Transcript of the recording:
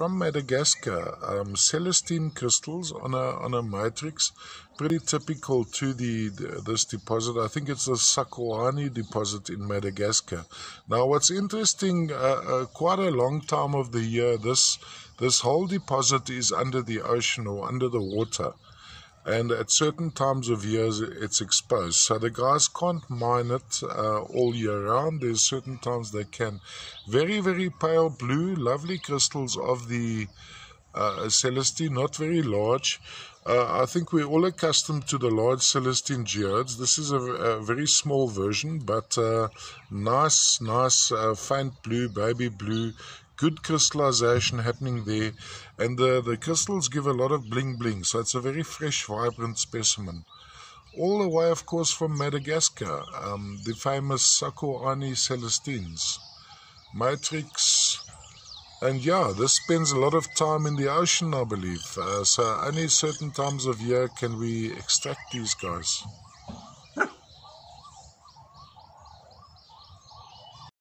from Madagascar, um, celestine crystals on a on a matrix, pretty typical to the, the this deposit. I think it's the Sakoani deposit in Madagascar. Now, what's interesting, uh, uh, quite a long time of the year, this this whole deposit is under the ocean or under the water and at certain times of years it's exposed so the guys can't mine it uh, all year round there's certain times they can very very pale blue lovely crystals of the uh, celestine not very large uh, I think we're all accustomed to the large celestine geodes. This is a, a very small version, but uh, nice, nice uh, faint blue, baby blue good crystallization happening there. And the, the crystals give a lot of bling bling. So it's a very fresh, vibrant specimen. All the way, of course, from Madagascar, um, the famous Sakuani Celestines, Matrix. And yeah, this spends a lot of time in the ocean, I believe. Uh, so only certain times of year can we extract these guys.